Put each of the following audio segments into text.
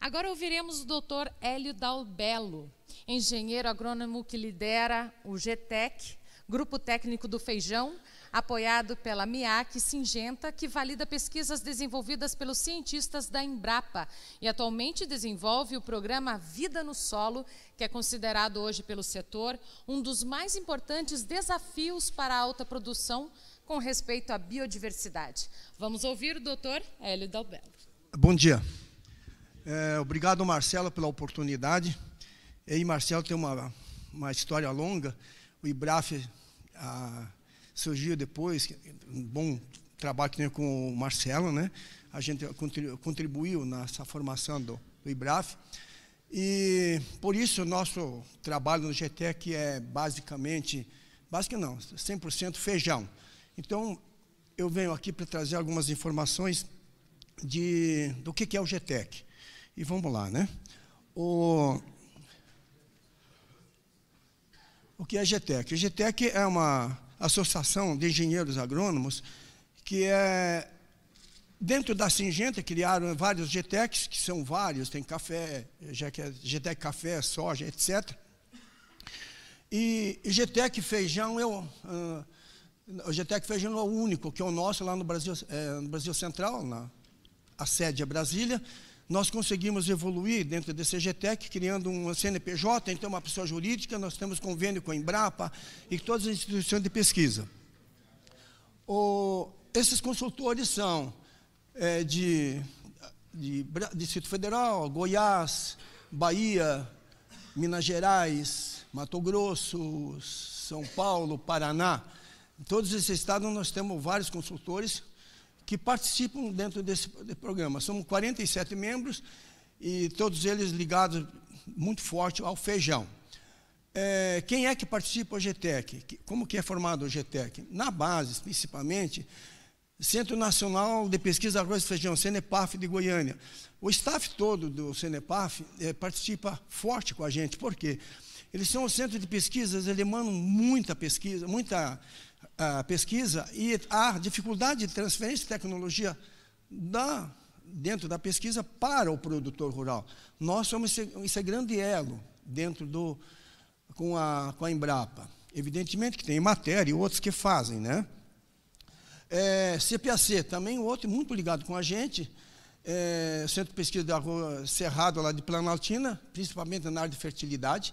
Agora ouviremos o Dr. Hélio Dalbello, engenheiro agrônomo que lidera o GTEC, Grupo Técnico do Feijão, apoiado pela MIAC Singenta, que valida pesquisas desenvolvidas pelos cientistas da Embrapa e atualmente desenvolve o programa Vida no Solo, que é considerado hoje pelo setor um dos mais importantes desafios para a alta produção com respeito à biodiversidade. Vamos ouvir o doutor Hélio Dalbello. Bom dia. É, obrigado, Marcelo, pela oportunidade. Eu e Marcelo tem uma, uma história longa. O IBRAF surgiu depois, um bom trabalho que tem com o Marcelo, né? A gente contribuiu nessa formação do, do IBRAF. E por isso o nosso trabalho no GTEC é basicamente, basicamente não, 100% feijão. Então, eu venho aqui para trazer algumas informações de, do que, que é o GTEC. E vamos lá, né? O, o que é a GTEC? A GTEC é uma associação de engenheiros agrônomos que é dentro da Singenta criaram vários GTECs, que são vários, tem café, é GTEC café, soja, etc. E GTEC feijão eu é uh, o ah, GTEC feijão é o único que é o nosso lá no Brasil, é, no Brasil Central, na a sede é Brasília. Nós conseguimos evoluir dentro da CGTEC, criando um CNPJ, então uma pessoa jurídica, nós temos convênio com a Embrapa e todas as instituições de pesquisa. O, esses consultores são é, de, de, de Distrito Federal, Goiás, Bahia, Minas Gerais, Mato Grosso, São Paulo, Paraná. Em todos esses estados nós temos vários consultores que participam dentro desse programa. Somos 47 membros e todos eles ligados muito forte ao feijão. É, quem é que participa do GTEC? Como que é formado o GTEC? Na base, principalmente, Centro Nacional de Pesquisa Arroz e Feijão, CNEPAF de Goiânia. O staff todo do CNEPAF é, participa forte com a gente. Por quê? Eles são o centro de pesquisas, eles mandam muita pesquisa, muita uh, pesquisa e a dificuldade de transferência de tecnologia da, dentro da pesquisa para o produtor rural. Nós somos esse grande elo dentro do, com, a, com a Embrapa. Evidentemente que tem matéria e outros que fazem, né? É, CPAC, também outro muito ligado com a gente, é, Centro de Pesquisa da Rua Cerrado, lá de Planaltina, principalmente na área de fertilidade,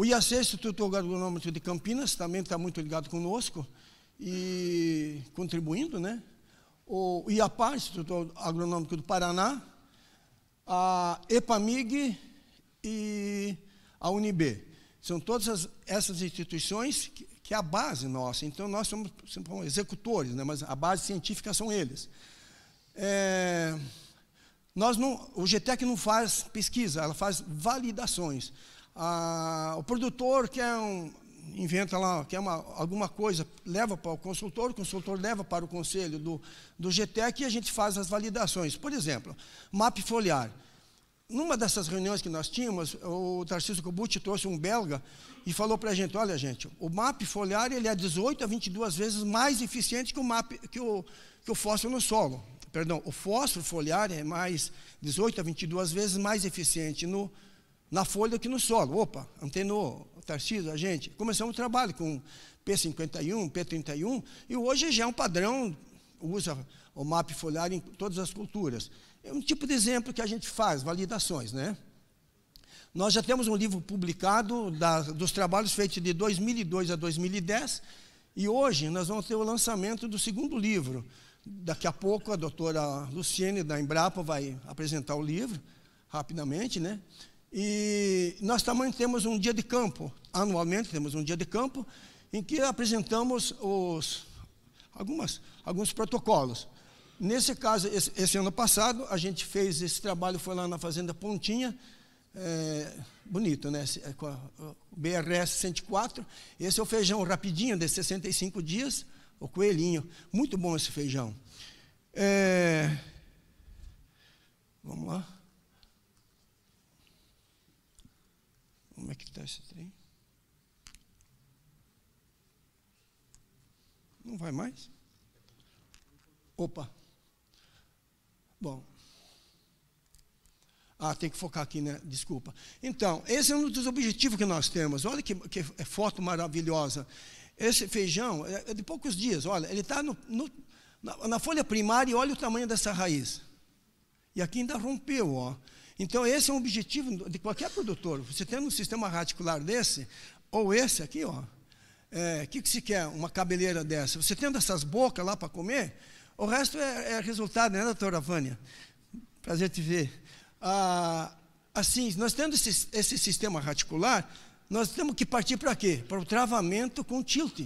o IAC, Instituto Agronômico de Campinas, também está muito ligado conosco e contribuindo, né? O IAPA, Instituto Agronômico do Paraná, a EPAMIG e a UNIB. São todas as, essas instituições que, que é a base nossa. Então, nós somos, somos executores, né? mas a base científica são eles. É, nós não, o GTEC não faz pesquisa, ela faz validações. Ah, o produtor quer é um, inventa lá, quer é uma, alguma coisa, leva para o consultor, o consultor leva para o conselho do, do GTEC e a gente faz as validações. Por exemplo, MAP foliar. Numa dessas reuniões que nós tínhamos, o Tarcísio Cobucci trouxe um belga e falou para a gente, olha gente, o MAP foliar ele é 18 a 22 vezes mais eficiente que o, MAP, que o, que o fósforo no solo. Perdão, o fósforo foliar é mais 18 a 22 vezes mais eficiente no solo na folha do que no solo. Opa, antenou, Tarcísio, a gente. Começamos o trabalho com P51, P31, e hoje já é um padrão, usa o MAP foliar em todas as culturas. É um tipo de exemplo que a gente faz, validações, né? Nós já temos um livro publicado da, dos trabalhos feitos de 2002 a 2010, e hoje nós vamos ter o lançamento do segundo livro. Daqui a pouco a doutora Luciene da Embrapa vai apresentar o livro, rapidamente, né? E nós também temos um dia de campo, anualmente temos um dia de campo, em que apresentamos os, algumas, alguns protocolos. Nesse caso, esse, esse, ano passado, a gente fez esse trabalho, foi lá na Fazenda Pontinha, é, bonito, né? É com a, BRS 104. Esse é o feijão rapidinho, de 65 dias, o coelhinho. Muito bom esse feijão. É, vamos lá. Como é que está esse trem? Não vai mais? Opa. Bom. Ah, tem que focar aqui, né? Desculpa. Então, esse é um dos objetivos que nós temos. Olha que, que é foto maravilhosa. Esse feijão é, é de poucos dias. Olha, ele está na, na folha primária e olha o tamanho dessa raiz. E aqui ainda rompeu, ó. Então, esse é um objetivo de qualquer produtor. Você tem um sistema radicular desse, ou esse aqui, ó. O é, que, que se quer? Uma cabeleira dessa. Você tendo essas bocas lá para comer, o resto é, é, resultado, né, doutora Vânia? Prazer te ver. Ah, assim, nós tendo esse, esse sistema radicular, nós temos que partir para quê? Para o travamento com tilt.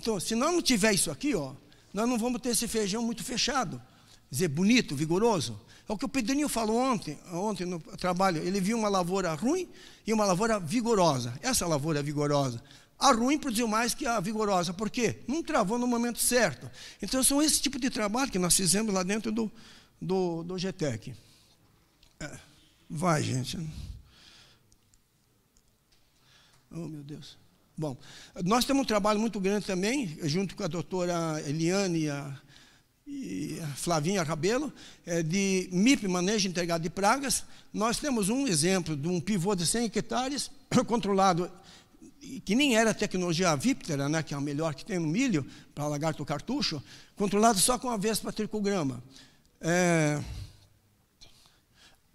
Então, se nós não tiver isso aqui, ó, nós não vamos ter esse feijão muito fechado dizer, bonito, vigoroso. É o que o Pedrinho falou ontem, ontem no trabalho. Ele viu uma lavoura ruim e uma lavoura vigorosa. Essa lavoura vigorosa. A ruim produziu mais que a vigorosa. Por quê? Não travou no momento certo. Então, são esse tipo de trabalho que nós fizemos lá dentro do, do, do GTEC. É. Vai, gente. Oh, meu Deus. Bom, nós temos um trabalho muito grande também, junto com a doutora Eliane e a e Flavinha Cabelo, é, de MIP, Manejo Integrado de Pragas. Nós temos um exemplo de um pivô de 100 hectares, controlado, que nem era a tecnologia víptera, né, que é a melhor que tem no milho, para lagarto cartucho, controlado só com a vespa tricograma. É,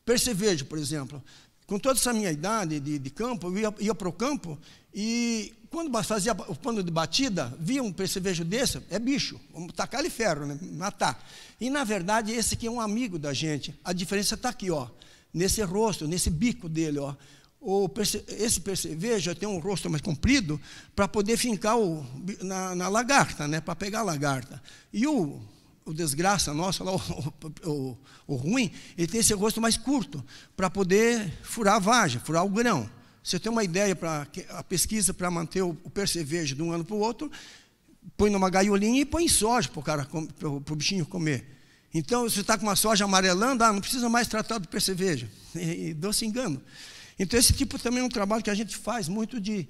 percevejo, por exemplo. Com toda essa minha idade de, de campo, eu ia, ia para o campo e quando fazia o pano de batida, via um percevejo desse, é bicho, vamos tacar-lhe ferro, né? matar. E na verdade, esse aqui é um amigo da gente. A diferença está aqui, ó, nesse rosto, nesse bico dele, ó. O perce esse percevejo tem um rosto mais comprido para poder fincar o, na, na, lagarta, né? para pegar a lagarta. E o, o desgraça nosso, lá, o, o, o ruim, ele tem esse rosto mais curto para poder furar a vagem, furar o grão. Você tem uma ideia para a pesquisa para manter o, o percevejo de um ano para o outro, põe numa gaiolinha e põe soja para o bichinho comer. Então, você está com uma soja amarelando, ah, não precisa mais tratar do percevejo. E, e doce engano. Então, esse tipo também é um trabalho que a gente faz muito de,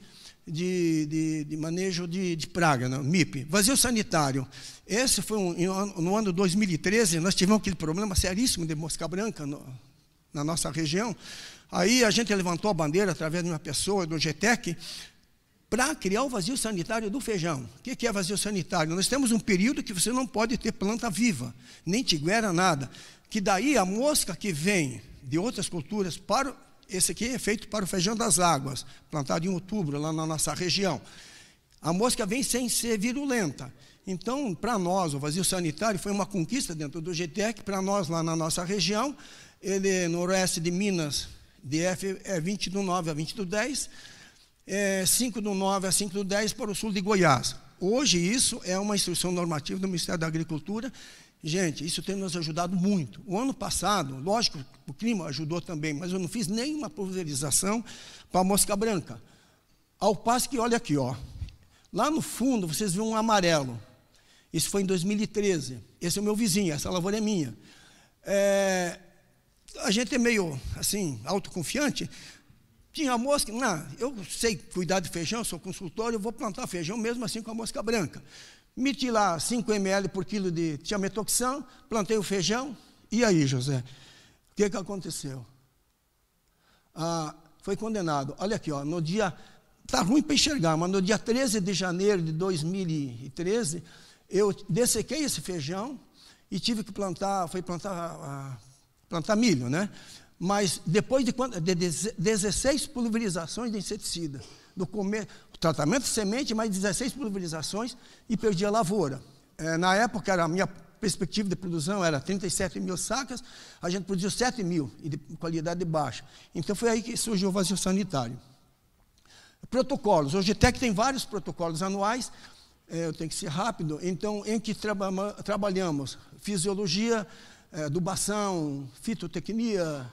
de, de, de manejo de, de praga, né? MIP. Vazio sanitário. Esse foi um, no ano 2013, nós tivemos aquele problema seríssimo de mosca branca no, na nossa região. Aí a gente levantou a bandeira através de uma pessoa do GTEC para criar o vazio sanitário do feijão. O que é vazio sanitário? Nós temos um período que você não pode ter planta viva, nem tiguera, nada. Que daí a mosca que vem de outras culturas para. Esse aqui é feito para o feijão das águas, plantado em outubro, lá na nossa região. A mosca vem sem ser virulenta. Então, para nós, o vazio sanitário foi uma conquista dentro do GTEC, para nós lá na nossa região, ele é noroeste de Minas, DF é 20 do 9 a 20 do 10, é 5 do 9 a 5 do 10 para o sul de Goiás. Hoje isso é uma instrução normativa do Ministério da Agricultura. Gente, isso tem nos ajudado muito. O ano passado, lógico, o clima ajudou também, mas eu não fiz nenhuma pulverização para a mosca branca. Ao passo que, olha aqui, ó, lá no fundo vocês viram um amarelo. Isso foi em 2013. Esse é o meu vizinho, essa lavoura é minha. É, a gente é meio assim, autoconfiante. Tinha mosca, não, eu sei cuidar de feijão, sou consultor, eu vou plantar feijão mesmo assim com a mosca branca. Meti lá 5 ml por quilo de tiametoxan, plantei o feijão, e aí, José? O que, que aconteceu? Ah, foi condenado. Olha aqui, ó, no dia. Está ruim para enxergar, mas no dia 13 de janeiro de 2013, eu dessequei esse feijão e tive que plantar, foi plantar. Ah, plantar milho, né? Mas depois de, de 16 pulverizações de inseticida, do comer, tratamento de semente, mais 16 pulverizações e perdi a lavoura. É, na época, era a minha perspectiva de produção era 37 mil sacas, a gente produziu 7 mil, e de qualidade baixa. Então foi aí que surgiu o vazio sanitário. Protocolos. Hoje Tec tem vários protocolos anuais, é, eu tenho que ser rápido, então, em que traba, trabalhamos fisiologia, é, adubação, fitotecnia,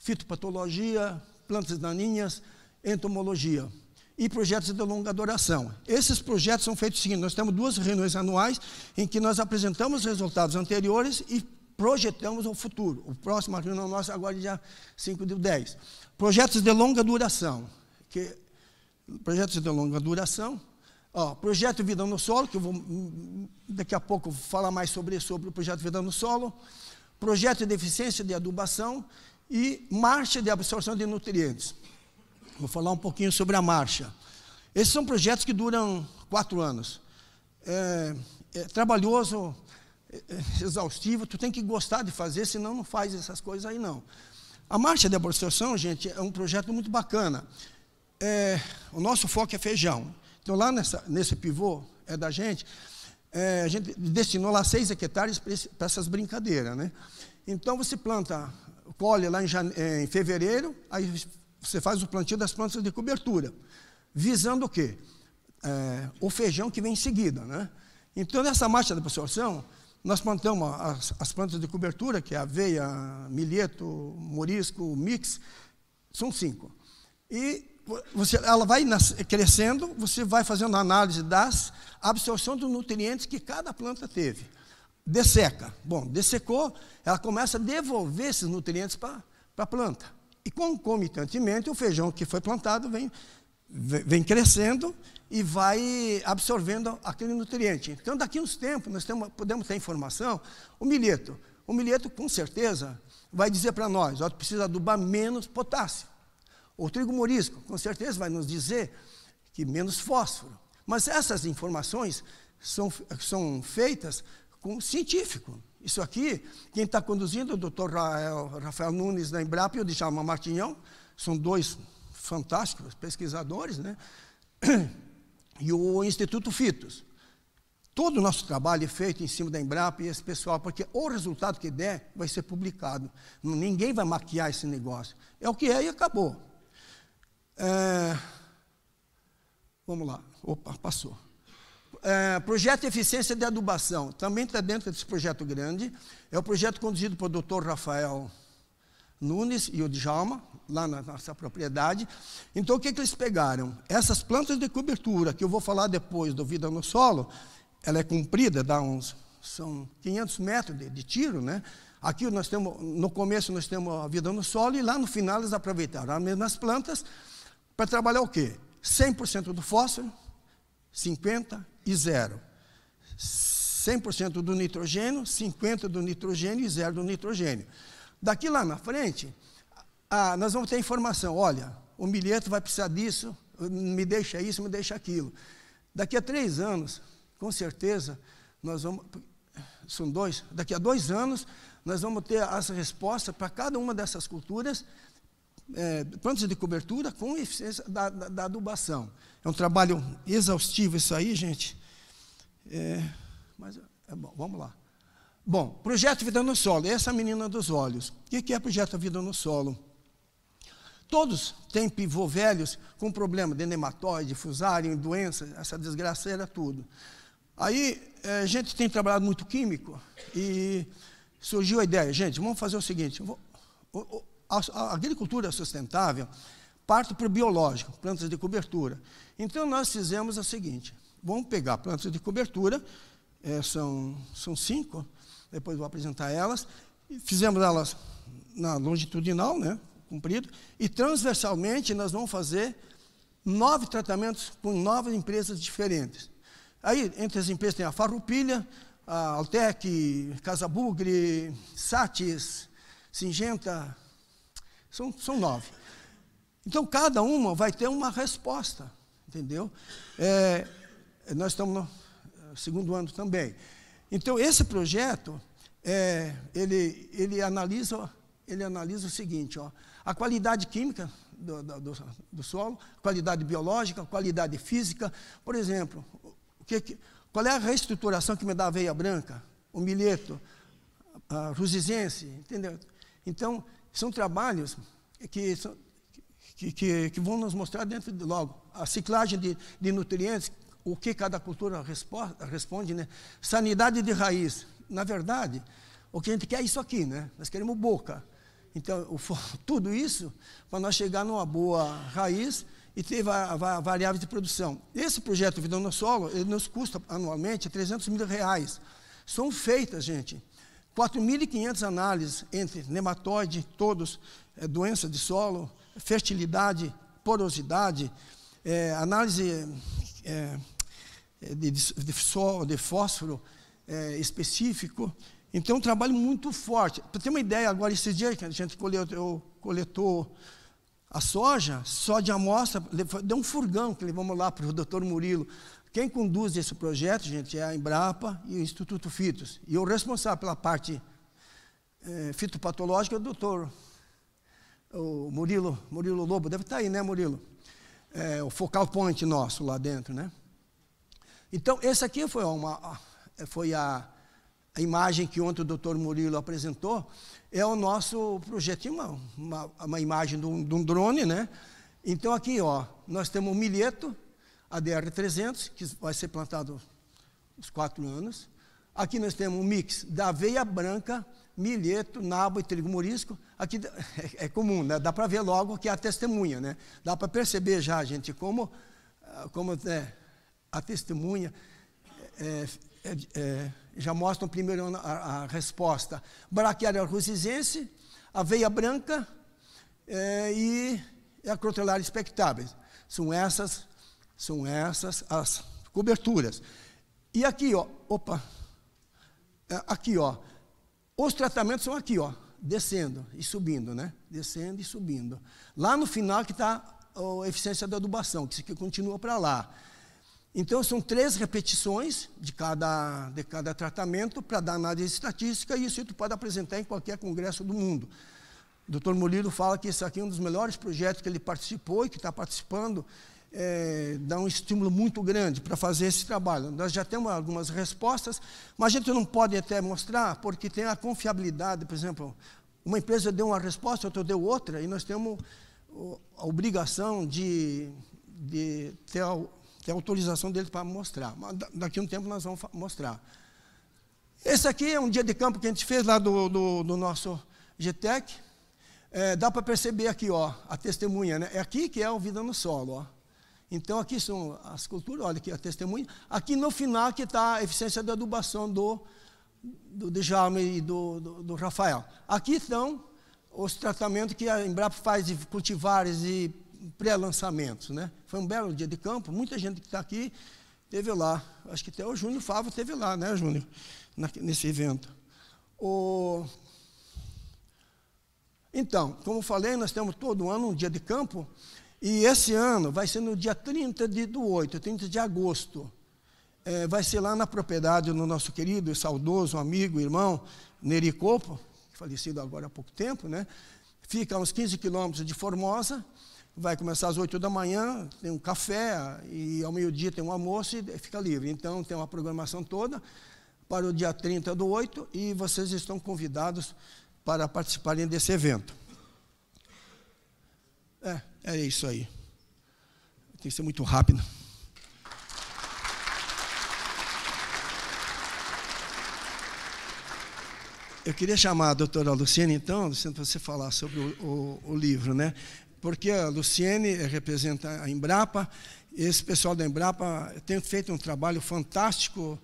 fitopatologia, plantas daninhas, entomologia e projetos de longa duração. Esses projetos são feitos seguinte: nós temos duas reuniões anuais em que nós apresentamos resultados anteriores e projetamos o futuro. O próximo reunião nossa agora é dia 5 de 10. Projetos de longa duração, que projetos de longa duração Ó, projeto Vida no Solo, que eu vou hum, hum, daqui a pouco falar mais sobre, sobre o projeto Vida no Solo, projeto de eficiência de adubação e marcha de absorção de nutrientes. Vou falar um pouquinho sobre a marcha. Esses são projetos que duram quatro anos. É, é trabalhoso, é, é exaustivo, tu tem que gostar de fazer, senão não faz essas coisas aí não. A marcha de absorção, gente, é um projeto muito bacana. É, o nosso foco é feijão. Então, lá nessa, nesse pivô é da gente, é, a gente destinou lá seis hectares para essas brincadeiras. Né? Então, você planta, colhe lá em, é, em fevereiro, aí você faz o plantio das plantas de cobertura, visando o quê? É, o feijão que vem em seguida. Né? Então, nessa marcha da absorção, nós plantamos as, as, plantas de cobertura, que é aveia, milheto, morisco, mix, são cinco. E você, ela vai crescendo, você vai fazendo análise das absorção dos nutrientes que cada planta teve. Desseca. Bom, dessecou, ela começa a devolver esses nutrientes para a planta. E concomitantemente, o feijão que foi plantado vem, vem crescendo e vai absorvendo aquele nutriente. Então, daqui uns tempos, nós temos, podemos ter informação, o milheto. O milheto, com certeza, vai dizer para nós, ó, precisa adubar menos potássio. O trigo morisco, com certeza, vai nos dizer que menos fósforo. Mas essas informações são, são feitas com científico. Isso aqui, quem está conduzindo, é o doutor Rafael Nunes da Embrapa e o Djalma Martinhão, são dois fantásticos pesquisadores, né? e o Instituto Fitos. Todo o nosso trabalho é feito em cima da Embrapa e esse pessoal, porque o resultado que der vai ser publicado. Ninguém vai maquiar esse negócio. É o que é e acabou. É, vamos lá, opa, passou. É, projeto Eficiência de Adubação, também está dentro desse projeto grande. É o projeto conduzido pelo Dr. Rafael Nunes e o Djalma, lá na nossa propriedade. Então, o que, que eles pegaram? Essas plantas de cobertura, que eu vou falar depois do Vida no Solo, ela é comprida, dá uns, são 500 metros de, de tiro, né? Aqui nós temos, no começo nós temos a vida no solo e lá no final eles aproveitaram as mesmas plantas para trabalhar o quê? 100% do fósforo, 50 e zero. 100% do nitrogênio, 50 do nitrogênio e zero do nitrogênio. Daqui lá na frente, nós vamos ter informação, olha, o milheto vai precisar disso, me deixa isso, me deixa aquilo. Daqui a três anos, com certeza, nós vamos. São dois, daqui a dois anos, nós vamos ter as respostas para cada uma dessas culturas é, plantas de cobertura com eficiência da, da, da, adubação. É um trabalho exaustivo isso aí, gente. É, mas é, é bom, vamos lá. Bom, projeto Vida no Solo, essa menina dos olhos. O que é projeto Vida no Solo? Todos têm pivô velhos com problema de nematóide, fusário, doença, essa desgraça era tudo. Aí, é, a gente tem trabalhado muito químico e surgiu a ideia, gente, vamos fazer o seguinte, vou, a agricultura sustentável parte para o biológico, plantas de cobertura. Então nós fizemos a seguinte: vamos pegar plantas de cobertura, é, são, são cinco, depois vou apresentar elas. Fizemos elas na longitudinal, né, comprido, e transversalmente nós vamos fazer nove tratamentos com nove empresas diferentes. Aí, entre as empresas tem a Farroupilha, a Altec, Casabugre, Satis, Singenta, são, são nove. Então, cada uma vai ter uma resposta, entendeu? É, nós estamos no eh, segundo ano também. Então, esse projeto, é, ele, ele, analisa, ele analisa o seguinte, ó, a qualidade química do, do, do solo, qualidade biológica, qualidade física. Por exemplo, o que, qual é a reestruturação que me dá a veia branca? O milheto, a rusizense, entendeu? Então, são trabalhos que, são, que, que, que, vão nos mostrar dentro de logo. A ciclagem de, de nutrientes, o que cada cultura responde, responde, né? Sanidade de raiz. Na verdade, o que a gente quer é isso aqui, né? Nós queremos boca. Então, o, tudo isso para nós chegar numa boa raiz e ter va, va, variáveis de produção. Esse projeto Vida no Solo, ele nos custa anualmente 300 mil reais. São feitas, gente, 4.500 análises entre nematóide, todos, é, doença de solo, fertilidade, porosidade, é, análise é, é de, de, solo, de fósforo é, específico. Então, é um trabalho muito forte. Para ter uma ideia, agora, esses dias que a gente coletou, coletou a soja, só de amostra, deu um furgão que levamos lá para o doutor Murilo. Quem conduz esse projeto, gente, é a Embrapa e o Instituto Fitos. E o responsável pela parte é, fitopatológica é o doutor o Murilo, Murilo Lobo. Deve estar tá aí, né, Murilo? É, o focal point nosso lá dentro, né? Então, essa aqui foi, uma, foi a, a imagem que ontem o doutor Murilo apresentou. É o nosso projeto. Tinha uma, uma, uma imagem de um, de um drone, né? Então, aqui, ó, nós temos o milheto, a DR-300, que vai ser plantado uns quatro anos. Aqui nós temos um mix da aveia branca, milheto, nabo e trigo morisco. Aqui é, é comum, né? dá para ver logo que é a testemunha. Né? Dá para perceber já, gente, como, ah, como né, a testemunha é, é, é já mostra primeiro a, a resposta. Braquiária rusizense, aveia branca é, e a crotelária São essas são essas as coberturas. E aqui, ó, opa, é, aqui, ó, os tratamentos são aqui, ó, descendo e subindo, né? Descendo e subindo. Lá no final que está a eficiência da adubação, que continua para lá. Então, são três repetições de cada, de cada tratamento para dar análise estatística, e isso tu pode apresentar em qualquer congresso do mundo. O doutor Molino fala que isso aqui é um dos melhores projetos que ele participou e que está participando, é, dá um estímulo muito grande para fazer esse trabalho. Nós já temos algumas respostas, mas a gente não pode até mostrar, porque tem a confiabilidade, por exemplo, uma empresa deu uma resposta, outra deu outra, e nós temos a obrigação de, de ter, a, ter a autorização dele para mostrar. Mas daqui a um tempo nós vamos mostrar. Esse aqui é um dia de campo que a gente fez lá do, do, do nosso GTEC. É, dá para perceber aqui, ó, a testemunha, né? É aqui que é a Vida no Solo, ó. Então, aqui são as culturas, olha aqui a testemunha. Aqui no final que está a eficiência da adubação do, do Djalme e do, do, do, Rafael. Aqui estão os tratamentos que a Embrapa faz de cultivares e pré-lançamentos. Né? Foi um belo dia de campo, muita gente que está aqui teve lá. Acho que até o Júnior Favo teve lá, né, Júnior? nesse evento. O... Então, como falei, nós temos todo ano um dia de campo e esse ano vai ser no dia 30 de, do 8, 30 de agosto. É, vai ser lá na propriedade do nosso querido e saudoso amigo, irmão, Nericopo, falecido agora há pouco tempo, né? Fica a uns 15 quilômetros de Formosa, vai começar às 8 da manhã, tem um café, e ao meio-dia tem um almoço e fica livre. Então tem uma programação toda para o dia 30 do 8 e vocês estão convidados para participarem desse evento. É isso aí. Tem que ser muito rápido. Eu queria chamar a doutora Luciene, então, Luciene, para você falar sobre o, o, o livro, né? Porque a Luciene representa a Embrapa, esse pessoal da Embrapa tem feito um trabalho fantástico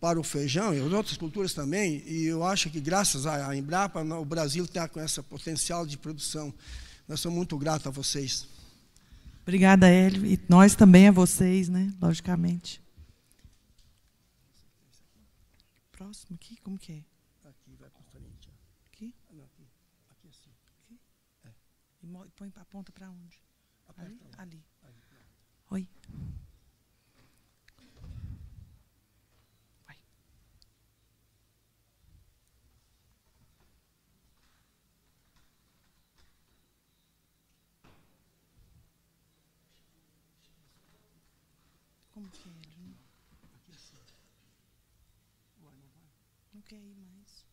para o feijão e as outras culturas também, e eu acho que graças à Embrapa, o Brasil está com esse potencial de produção nós somos muito gratos a vocês. Obrigada, Hélio. E nós também a vocês, né? Logicamente. Próximo aqui? Como que é? Aqui, vai para frente. Aqui? Ah, não, aqui. Aqui assim. Aqui? É. E põe a ponta para onde? Ali? Ali. quer ir mais.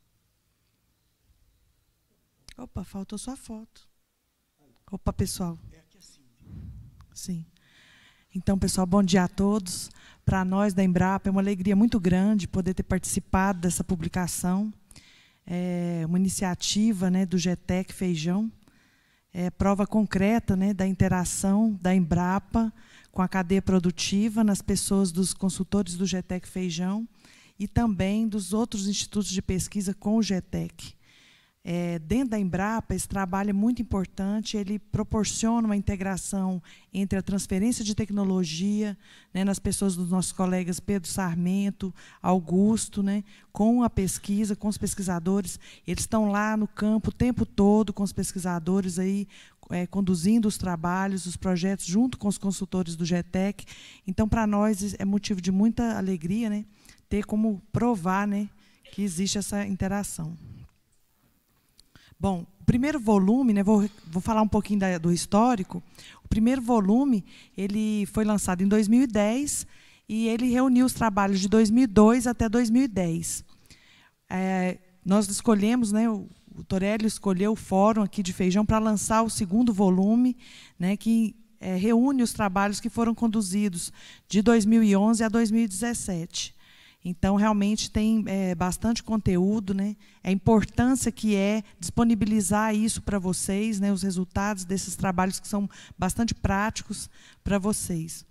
Opa, faltou sua foto. Opa, pessoal. É Sim. Então, pessoal, bom dia a todos. Para nós da Embrapa é uma alegria muito grande poder ter participado dessa publicação. É uma iniciativa né, do GETEC Feijão, é, prova concreta né, da interação da Embrapa com a cadeia produtiva nas pessoas dos consultores do GETEC Feijão e também dos outros institutos de pesquisa com o GETEC. É, dentro da Embrapa, esse trabalho é muito importante, ele proporciona uma integração entre a transferência de tecnologia né, nas pessoas dos nossos colegas Pedro Sarmento, Augusto, né, com a pesquisa, com os pesquisadores. Eles estão lá no campo o tempo todo com os pesquisadores, aí, é, conduzindo os trabalhos, os projetos, junto com os consultores do GETEC. Então, para nós, é motivo de muita alegria, né? ter como provar né, que existe essa interação. Bom, o primeiro volume, né, vou, vou falar um pouquinho da, do histórico. O primeiro volume ele foi lançado em 2010 e ele reuniu os trabalhos de 2002 até 2010. É, nós escolhemos, né, o, o Torelli escolheu o Fórum aqui de Feijão para lançar o segundo volume, né, que é, reúne os trabalhos que foram conduzidos de 2011 a 2017. Então, realmente tem é, bastante conteúdo, né? É a importância que é disponibilizar isso para vocês, né? Os resultados desses trabalhos que são bastante práticos para vocês.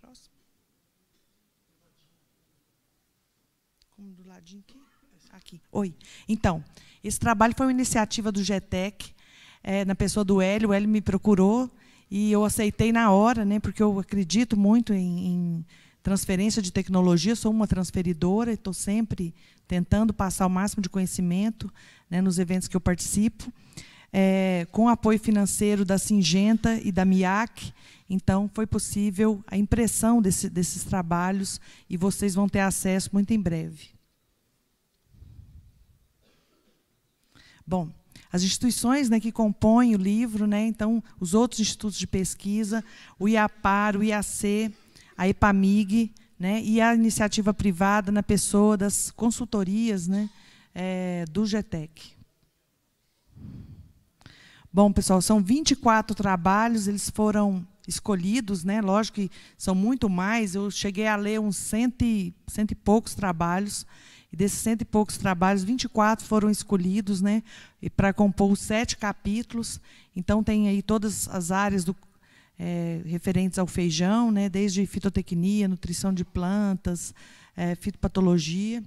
Próximo. Como do ladinho aqui? Aqui. Oi. Então, esse trabalho foi uma iniciativa do GETEC, é, na pessoa do Hélio. O Hélio me procurou e eu aceitei na hora, né, porque eu acredito muito em, em transferência de tecnologia, sou uma transferidora e estou sempre tentando passar o máximo de conhecimento né, nos eventos que eu participo, é, com apoio financeiro da Singenta e da MIAC. Então, foi possível a impressão desse, desses trabalhos e vocês vão ter acesso muito em breve. Bom, as instituições né, que compõem o livro, né, então os outros institutos de pesquisa, o IAPAR, o IAC, a EPAMIG, né, e a iniciativa privada na pessoa das consultorias né, é, do GETEC. Bom, pessoal, são 24 trabalhos, eles foram escolhidos, né? lógico que são muito mais, eu cheguei a ler uns cento e, cento e poucos trabalhos, e desses cento e poucos trabalhos, 24 foram escolhidos né, para compor sete capítulos. Então, tem aí todas as áreas do, é, referentes ao feijão, né, desde fitotecnia, nutrição de plantas, é, fitopatologia.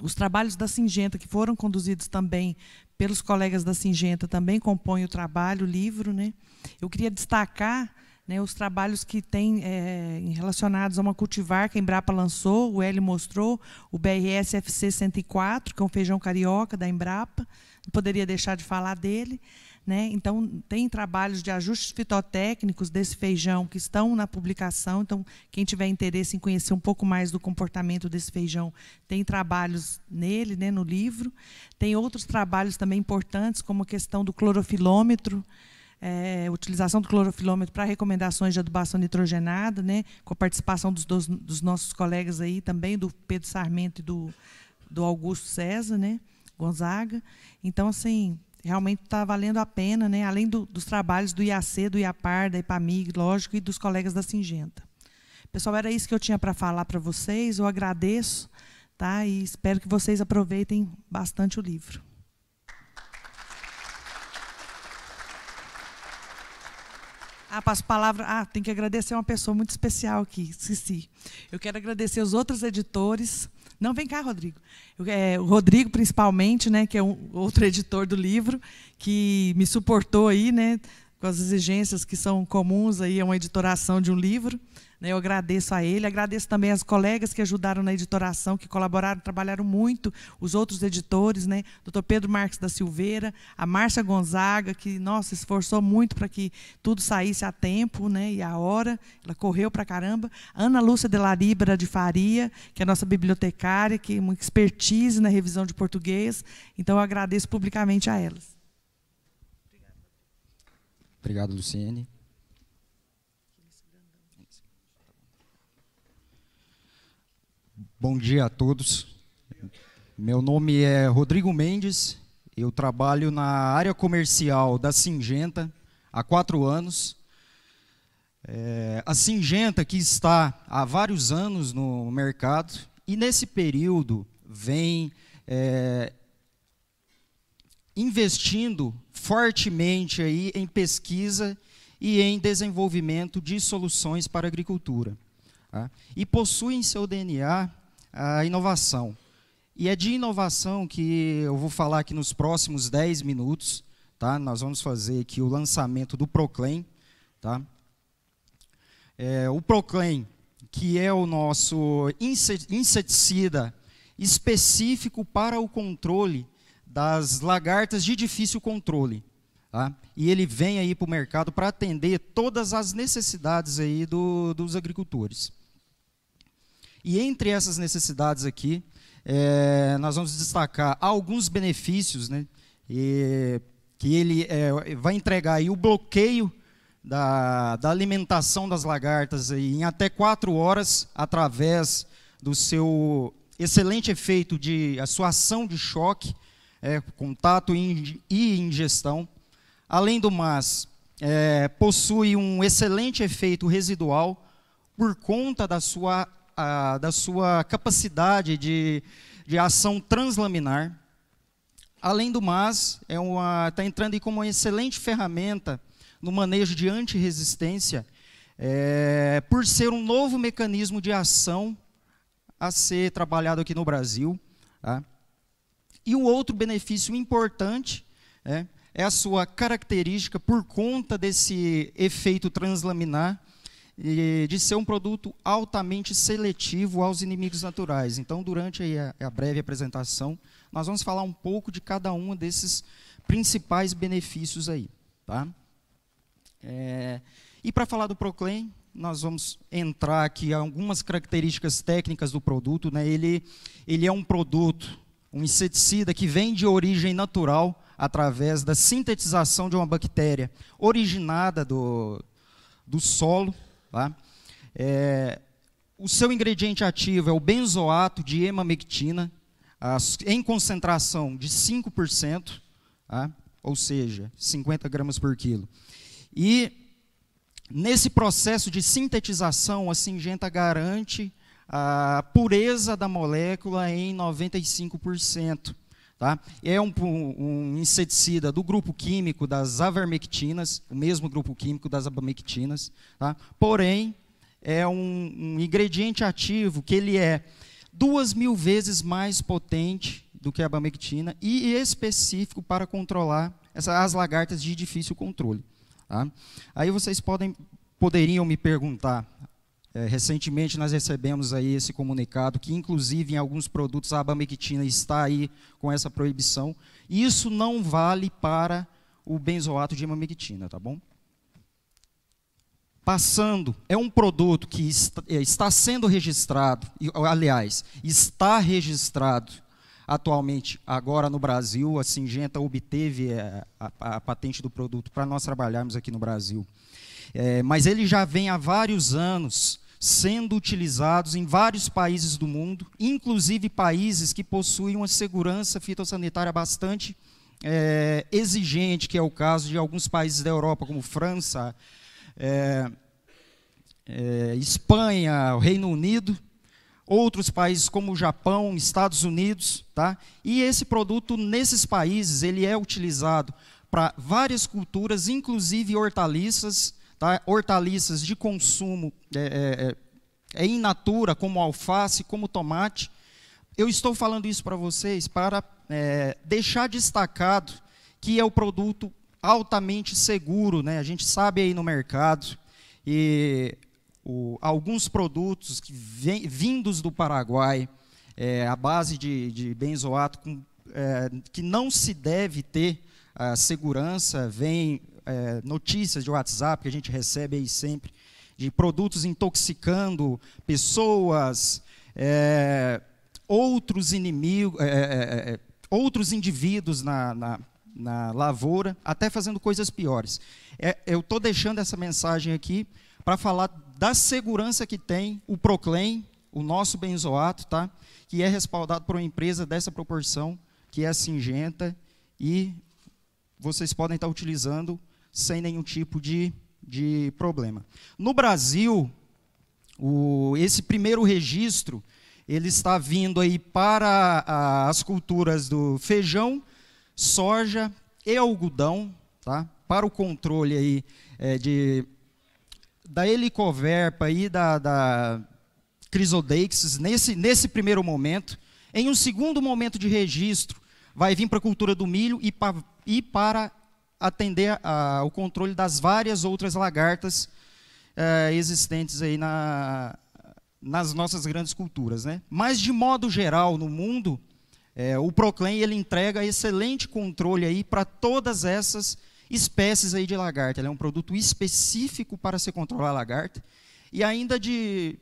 Os trabalhos da Singenta, que foram conduzidos também pelos colegas da Singenta, também compõem o trabalho, o livro. Né. Eu queria destacar né, os trabalhos que tem é, relacionados a uma cultivar que a Embrapa lançou, o L mostrou, o BRS FC 104, que é um feijão carioca da Embrapa, não poderia deixar de falar dele. Né? Então, tem trabalhos de ajustes fitotécnicos desse feijão que estão na publicação. Então, quem tiver interesse em conhecer um pouco mais do comportamento desse feijão, tem trabalhos nele, né, no livro. Tem outros trabalhos também importantes, como a questão do clorofilômetro, é, utilização do clorofilômetro para recomendações de adubação nitrogenada, né, com a participação dos, dos, dos, nossos colegas aí também, do Pedro Sarmento e do, do Augusto César né, Gonzaga. Então, assim, realmente está valendo a pena, né, além do, dos trabalhos do IAC, do IAPAR, da IPAMIG, lógico, e dos colegas da Singenta. Pessoal, era isso que eu tinha para falar para vocês. Eu agradeço tá, e espero que vocês aproveitem bastante o livro. Ah, passo palavra. Ah, tem que agradecer uma pessoa muito especial aqui, Cici. Eu quero agradecer os outros editores. Não, vem cá, Rodrigo. É, o Rodrigo, principalmente, né, que é um, outro editor do livro, que me suportou aí, né, com as exigências que são comuns aí a uma editoração de um livro. Né? Eu agradeço a ele, agradeço também as colegas que ajudaram na editoração, que colaboraram, trabalharam muito, os outros editores, né? Dr. Pedro Marques da Silveira, a Márcia Gonzaga, que, nossa, esforçou muito para que tudo saísse a tempo né? e a hora, ela correu para caramba. Ana Lúcia de Laribra de Faria, que é nossa bibliotecária, que é uma expertise na revisão de português, então eu agradeço publicamente a elas. Obrigado, Luciene. Bom dia a todos. Meu nome é Rodrigo Mendes. Eu trabalho na área comercial da Singenta há quatro anos. É, a Singenta, que está há vários anos no mercado, e nesse período vem é, investindo fortemente aí em pesquisa e em desenvolvimento de soluções para a agricultura. Tá? E possui em seu DNA a inovação. E é de inovação que eu vou falar aqui nos próximos 10 minutos. Tá? Nós vamos fazer aqui o lançamento do Proclaim. Tá? É, o Proclaim, que é o nosso inseticida específico para o controle das lagartas de difícil controle. Tá? E ele vem aí para o mercado para atender todas as necessidades aí do, dos agricultores. E entre essas necessidades aqui, é, nós vamos destacar alguns benefícios né, e, que ele é, vai entregar aí o bloqueio da, da alimentação das lagartas aí, em até quatro horas através do seu excelente efeito de a sua ação de choque é, contato e ingestão. Além do mais, é, possui um excelente efeito residual por conta da sua, a, da sua capacidade de, de ação translaminar. Além do mais, está é tá entrando aí como uma excelente ferramenta no manejo de antirresistência, é, por ser um novo mecanismo de ação a ser trabalhado aqui no Brasil. Tá? E um outro benefício importante é, é a sua característica, por conta desse efeito translaminar, de ser um produto altamente seletivo aos inimigos naturais. Então, durante a, a breve apresentação, nós vamos falar um pouco de cada um desses principais benefícios aí. Tá? É, e para falar do Proclaim, nós vamos entrar aqui algumas características técnicas do produto. Né? Ele, ele é um produto um inseticida que vem de origem natural através da sintetização de uma bactéria originada do, do solo. Tá? É, o seu ingrediente ativo é o benzoato de hemamectina, as, em concentração de 5%, tá? ou seja, 50 gramas por quilo. E nesse processo de sintetização, a Singenta garante a pureza da molécula em 95%. Tá? É um, um, inseticida do grupo químico das avermectinas, o mesmo grupo químico das abamectinas, tá? porém é um, um, ingrediente ativo que ele é duas mil vezes mais potente do que a abamectina e específico para controlar essa, as lagartas de difícil controle. Tá? Aí vocês podem, poderiam me perguntar, é, recentemente nós recebemos aí esse comunicado que inclusive em alguns produtos a abamectina está aí com essa proibição. Isso não vale para o benzoato de amamectina, tá bom? Passando, é um produto que está, eh, está sendo registrado, aliás, está registrado atualmente agora no Brasil, a Singenta obteve eh, a, a, a patente do produto para nós trabalharmos aqui no Brasil. É, mas ele já vem há vários anos sendo utilizados em vários países do mundo, inclusive países que possuem uma segurança fitossanitária bastante é, exigente, que é o caso de alguns países da Europa, como França, é, é, Espanha, Reino Unido, outros países como o Japão, Estados Unidos, tá? E esse produto nesses países ele é utilizado para várias culturas, inclusive hortaliças tá? hortaliças de consumo é, é, é, é in natura, como alface, como tomate. Eu estou falando isso para vocês para é, deixar destacado que é o produto altamente seguro, né? A gente sabe aí no mercado e o, alguns produtos que vem, vindos do Paraguai, é, a base de, de benzoato com, é, que não se deve ter a segurança vem é, notícias de WhatsApp que a gente recebe aí sempre, de produtos intoxicando pessoas, é, outros inimigos, é, é, é, é, outros indivíduos na, na, na, lavoura, até fazendo coisas piores. eu estou deixando essa mensagem aqui para falar da segurança que tem o Proclaim, o nosso benzoato, tá? que é respaldado por uma empresa dessa proporção, que é a Singenta, e vocês podem estar utilizando sem nenhum tipo de, de problema. No Brasil, o, esse primeiro registro ele está vindo aí para a, as culturas do feijão, soja e algodão, tá? para o controle aí, é, de, da helicoverpa e da, da crisodeixis nesse, nesse primeiro momento. Em um segundo momento de registro, vai vir para a cultura do milho e, pa, e para atender ao controle das várias outras lagartas é, existentes aí na, nas nossas grandes culturas. Né? Mas, de modo geral, no mundo, é, o Proclaim ele entrega excelente controle para todas essas espécies aí de lagarta. Ele é um produto específico para se controlar a lagarta. E ainda de,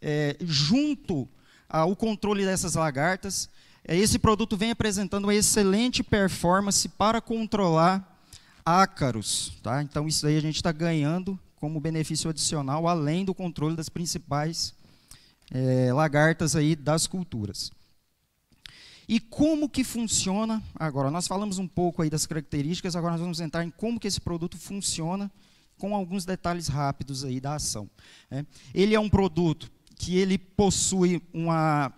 é, junto ao controle dessas lagartas, é, esse produto vem apresentando uma excelente performance para controlar ácaros. Tá? Então, isso aí a gente está ganhando como benefício adicional, além do controle das principais é, lagartas aí das culturas. E como que funciona agora? Nós falamos um pouco aí das características, agora nós vamos entrar em como que esse produto funciona com alguns detalhes rápidos aí da ação. É. Ele é um produto que ele possui uma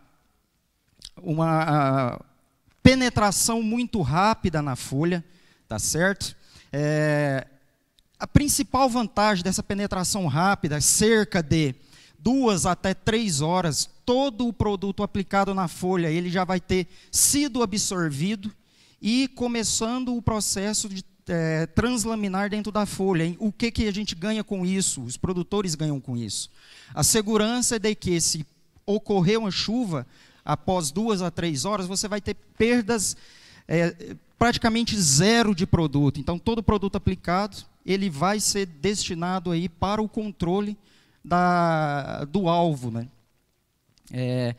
uma penetração muito rápida na folha, tá certo? É, a principal vantagem dessa penetração rápida, é cerca de duas até três horas, todo o produto aplicado na folha ele já vai ter sido absorvido e começando o processo de é, translaminar dentro da folha. O que, que a gente ganha com isso? Os produtores ganham com isso. A segurança é de que se ocorrer uma chuva, após duas a três horas, você vai ter perdas é, praticamente zero de produto. Então, todo produto aplicado, ele vai ser destinado aí para o controle da, do alvo. Né? É,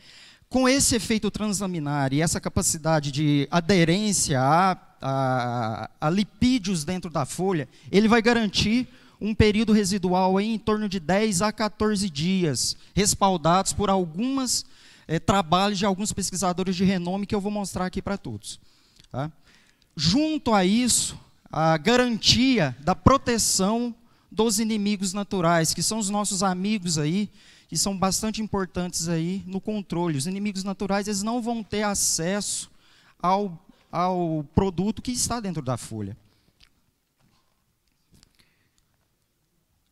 com esse efeito transaminar e essa capacidade de aderência a, a, a lipídios dentro da folha, ele vai garantir um período residual em torno de 10 a 14 dias, respaldados por algumas é, trabalhos de alguns pesquisadores de renome que eu vou mostrar aqui para todos. Tá? Junto a isso, a garantia da proteção dos inimigos naturais, que são os nossos amigos aí, que são bastante importantes aí no controle. Os inimigos naturais eles não vão ter acesso ao, ao produto que está dentro da folha.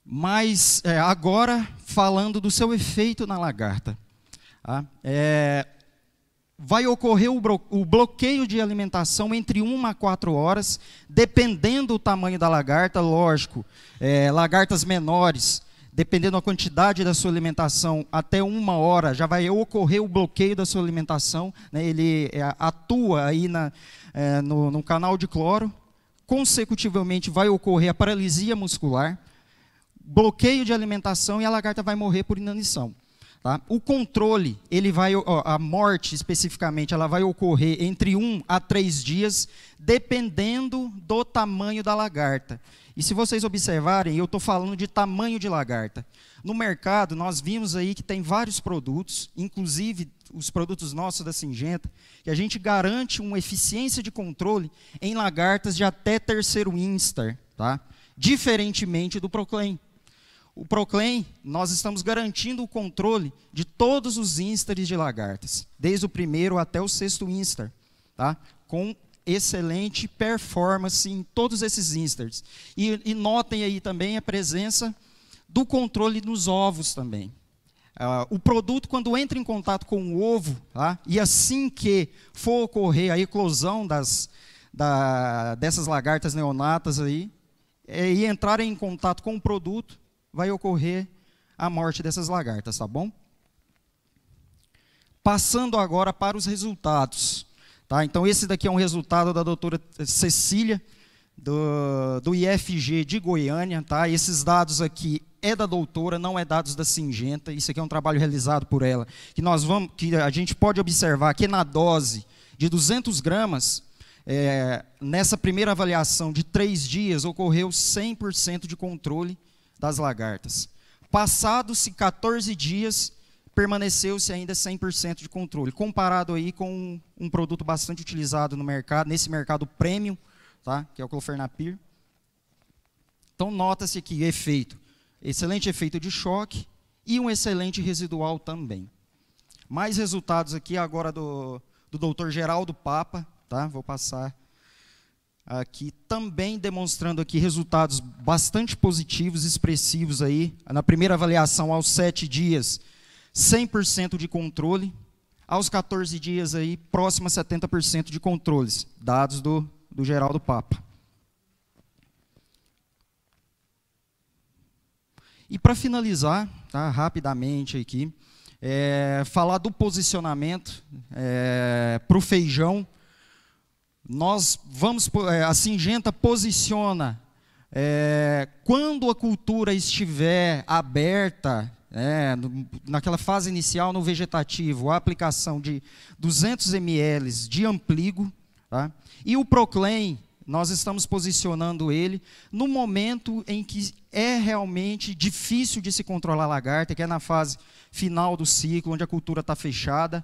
Mas é, agora falando do seu efeito na lagarta. Tá? É, vai ocorrer o, o, bloqueio de alimentação entre 1 a 4 horas, dependendo do tamanho da lagarta, lógico. É, lagartas menores, dependendo da quantidade da sua alimentação, até uma hora já vai ocorrer o bloqueio da sua alimentação. Né? Ele é, atua aí na, é, no, no canal de cloro. Consecutivamente vai ocorrer a paralisia muscular, bloqueio de alimentação e a lagarta vai morrer por inanição. Tá? O controle, ele vai, ó, a morte especificamente, ela vai ocorrer entre um a três dias, dependendo do tamanho da lagarta. E se vocês observarem, eu estou falando de tamanho de lagarta. No mercado, nós vimos aí que tem vários produtos, inclusive os produtos nossos da Singenta, que a gente garante uma eficiência de controle em lagartas de até terceiro instar, tá? diferentemente do Proclaim. O Proclaim, nós estamos garantindo o controle de todos os instars de lagartas, desde o primeiro até o sexto instar, tá? com excelente performance em todos esses instars. E, e notem aí também a presença do controle nos ovos também. Uh, o produto, quando entra em contato com o ovo, tá? e assim que for ocorrer a eclosão das, da, dessas lagartas neonatas aí, é, e entrarem em contato com o produto, vai ocorrer a morte dessas lagartas, tá bom? Passando agora para os resultados. Tá? Então, esse daqui é um resultado da doutora Cecília, do, do IFG de Goiânia. Tá? Esses dados aqui é da doutora, não é dados da Singenta. Isso aqui é um trabalho realizado por ela. Que, nós vamos, que a gente pode observar que na dose de 200 gramas, é, nessa primeira avaliação de três dias, ocorreu 100% de controle das lagartas. Passados-se 14 dias, permaneceu-se ainda 100% de controle, comparado aí com um, produto bastante utilizado no mercado, nesse mercado premium, tá? que é o clofernapir. Então, nota-se aqui efeito, excelente efeito de choque e um excelente residual também. Mais resultados aqui agora do, do Dr. Geraldo Papa, tá? vou passar aqui também demonstrando aqui resultados bastante positivos, expressivos aí. Na primeira avaliação, aos sete dias, 100% de controle. Aos 14 dias aí, próximo a 70% de controles, dados do, do Geraldo Papa. E para finalizar, tá, rapidamente aqui, é, falar do posicionamento é, para o feijão nós vamos, é, a Singenta posiciona, é, quando a cultura estiver aberta, é, naquela fase inicial no vegetativo, a aplicação de 200 ml de ampligo, tá? e o Proclaim, nós estamos posicionando ele no momento em que é realmente difícil de se controlar a lagarta, que é na fase final do ciclo, onde a cultura está fechada,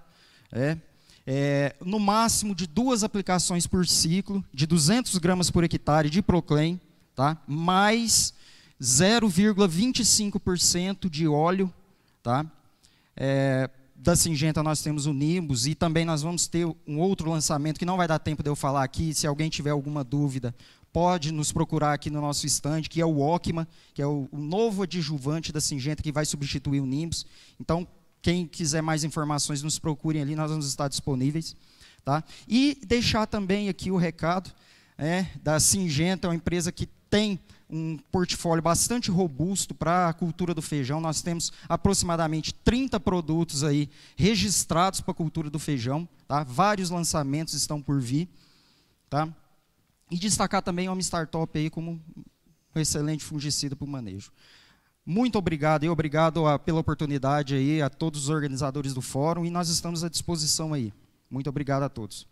é, é, no máximo de duas aplicações por ciclo, de 200 gramas por hectare de Proclaim, tá? mais 0,25% de óleo. Tá? É, da Singenta nós temos o Nimbus e também nós vamos ter um outro lançamento que não vai dar tempo de eu falar aqui. Se alguém tiver alguma dúvida, pode nos procurar aqui no nosso estande que é o Okma, que é o novo adjuvante da Singenta que vai substituir o Nimbus. Então, quem quiser mais informações, nos procurem ali, nós vamos estar disponíveis. Tá? E deixar também aqui o recado é, da Singenta, é uma empresa que tem um portfólio bastante robusto para a cultura do feijão. Nós temos aproximadamente 30 produtos aí registrados para a cultura do feijão. Tá? Vários lançamentos estão por vir. Tá? E destacar também uma startup aí como um excelente fungicida para o manejo. Muito obrigado e obrigado a, pela oportunidade aí a todos os organizadores do fórum e nós estamos à disposição aí. Muito obrigado a todos.